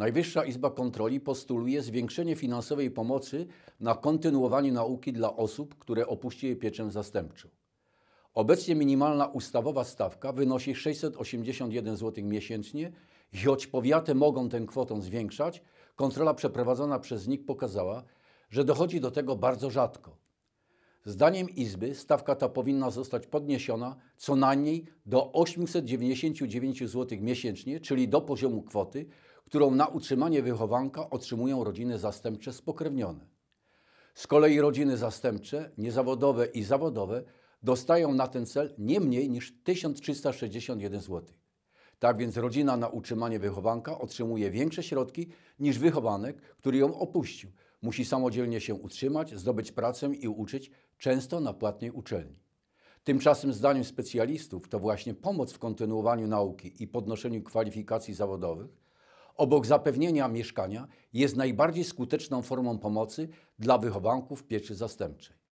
Najwyższa Izba Kontroli postuluje zwiększenie finansowej pomocy na kontynuowanie nauki dla osób, które opuściły pieczę zastępczą. Obecnie minimalna ustawowa stawka wynosi 681 zł miesięcznie i choć powiaty mogą tę kwotę zwiększać, kontrola przeprowadzona przez NIK pokazała, że dochodzi do tego bardzo rzadko. Zdaniem Izby stawka ta powinna zostać podniesiona co najmniej do 899 zł miesięcznie, czyli do poziomu kwoty, którą na utrzymanie wychowanka otrzymują rodziny zastępcze spokrewnione. Z kolei rodziny zastępcze, niezawodowe i zawodowe dostają na ten cel nie mniej niż 1361 zł. Tak więc rodzina na utrzymanie wychowanka otrzymuje większe środki niż wychowanek, który ją opuścił. Musi samodzielnie się utrzymać, zdobyć pracę i uczyć, często na płatnej uczelni. Tymczasem zdaniem specjalistów to właśnie pomoc w kontynuowaniu nauki i podnoszeniu kwalifikacji zawodowych obok zapewnienia mieszkania, jest najbardziej skuteczną formą pomocy dla wychowanków pieczy zastępczej.